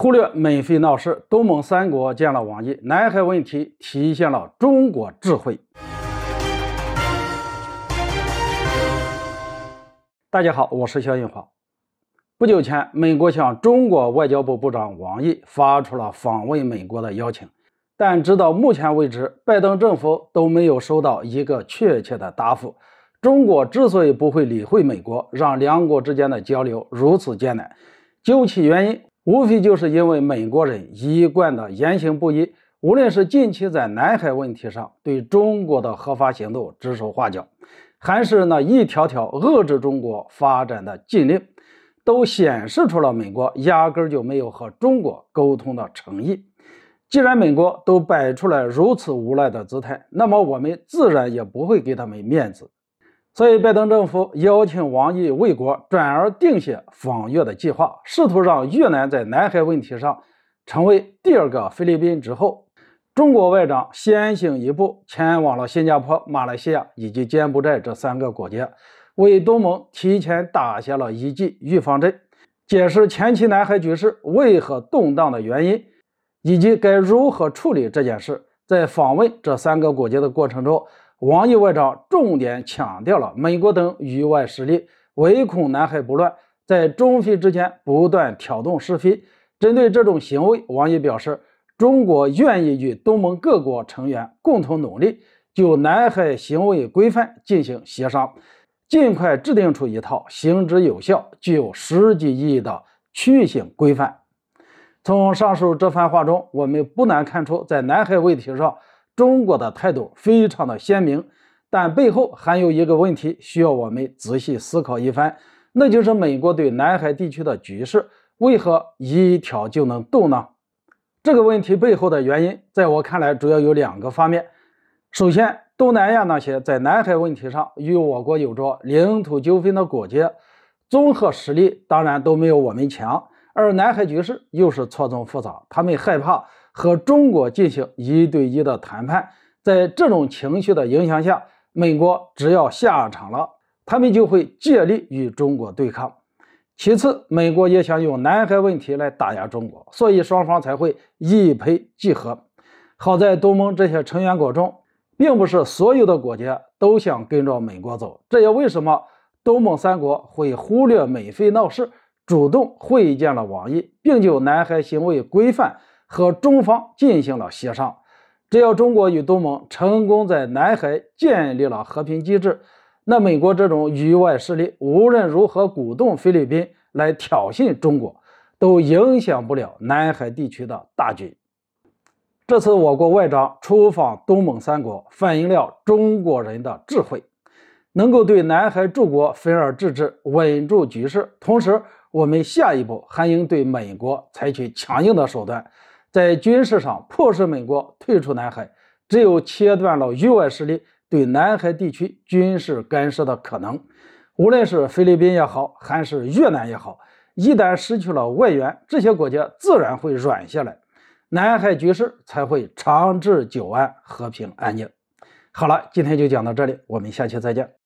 忽略美菲闹事，东盟三国见了王毅，南海问题体现了中国智慧。大家好，我是肖应华。不久前，美国向中国外交部部长王毅发出了访问美国的邀请，但直到目前为止，拜登政府都没有收到一个确切的答复。中国之所以不会理会美国，让两国之间的交流如此艰难，究其原因。无非就是因为美国人一贯的言行不一，无论是近期在南海问题上对中国的合法行动指手画脚，还是那一条条遏制中国发展的禁令，都显示出了美国压根就没有和中国沟通的诚意。既然美国都摆出来如此无赖的姿态，那么我们自然也不会给他们面子。所以，拜登政府邀请王毅为国转而定下访越的计划，试图让越南在南海问题上成为第二个菲律宾之后。中国外长先行一步，前往了新加坡、马来西亚以及柬埔寨这三个国家，为东盟提前打下了一剂预防针，解释前期南海局势为何动荡的原因，以及该如何处理这件事。在访问这三个国家的过程中。王毅外长重点强调了美国等域外势力唯恐南海不乱，在中非之间不断挑动是非。针对这种行为，王毅表示，中国愿意与东盟各国成员共同努力，就南海行为规范进行协商，尽快制定出一套行之有效、具有实际意义的区域性规范。从上述这番话中，我们不难看出，在南海问题上。中国的态度非常的鲜明，但背后还有一个问题需要我们仔细思考一番，那就是美国对南海地区的局势为何一挑就能动呢？这个问题背后的原因，在我看来主要有两个方面：首先，东南亚那些在南海问题上与我国有着领土纠纷的国家，综合实力当然都没有我们强。而南海局势又是错综复杂，他们害怕和中国进行一对一的谈判。在这种情绪的影响下，美国只要下场了，他们就会借力与中国对抗。其次，美国也想用南海问题来打压中国，所以双方才会一拍即合。好在东盟这些成员国中，并不是所有的国家都想跟着美国走，这也为什么东盟三国会忽略美菲闹事。主动会见了网易，并就南海行为规范和中方进行了协商。只要中国与东盟成功在南海建立了和平机制，那美国这种域外势力无论如何鼓动菲律宾来挑衅中国，都影响不了南海地区的大局。这次我国外长出访东盟三国，反映了中国人的智慧，能够对南海诸国分而治之，稳住局势，同时。我们下一步还应对美国采取强硬的手段，在军事上迫使美国退出南海。只有切断了域外势力对南海地区军事干涉的可能，无论是菲律宾也好，还是越南也好，一旦失去了外援，这些国家自然会软下来，南海局势才会长治久安、和平安宁。好了，今天就讲到这里，我们下期再见。